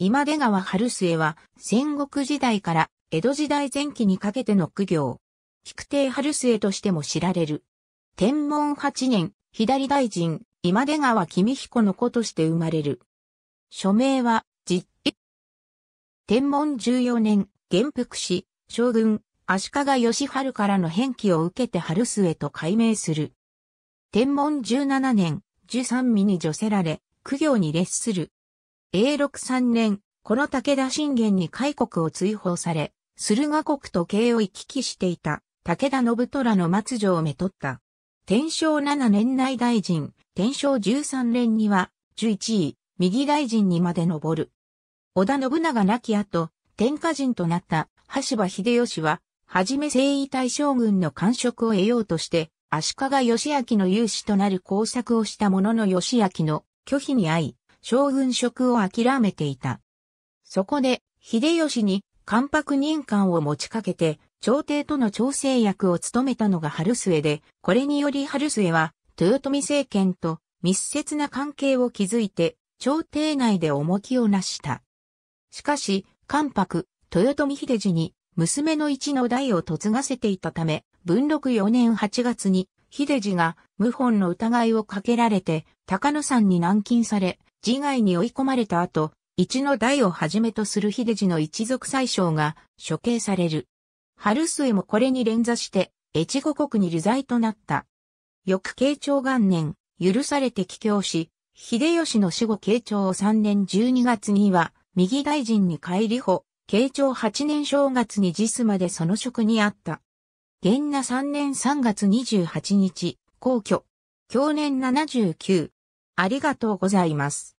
今出川春末は戦国時代から江戸時代前期にかけての苦行。菊亭春末としても知られる。天文8年、左大臣、今出川君彦の子として生まれる。署名は、実。天文14年、元服し、将軍、足利義春からの返記を受けて春末と改名する。天文17年、十三身に助せられ、苦行に列する。A63 年、この武田信玄に開国を追放され、駿河国と京を行き来していた武田信虎の末女をめとった。天正7年内大臣、天正13年には、11位、右大臣にまで上る。織田信長亡き後、天下人となった橋場秀吉は、はじめ征夷大将軍の官職を得ようとして、足利義明の勇士となる工作をしたものの義明の拒否に遭い、将軍職を諦めていた。そこで、秀吉に関白任官を持ちかけて、朝廷との調整役を務めたのが春末で、これにより春末は、豊臣政権と密接な関係を築いて、朝廷内で重きをなした。しかし、関白、豊臣秀次に、娘の一の代を嫁がせていたため、文禄4年8月に、秀次が謀反の疑いをかけられて、高野山に軟禁され、自害に追い込まれた後、一の代をはじめとする秀治の一族宰相が処刑される。春末もこれに連座して、越後国に流罪となった。翌慶長元年、許されて帰郷し、秀吉の死後慶長3年12月には、右大臣に帰り保、慶長8年正月に実までその職にあった。元那3年3月28日、皇居。去年79、ありがとうございます。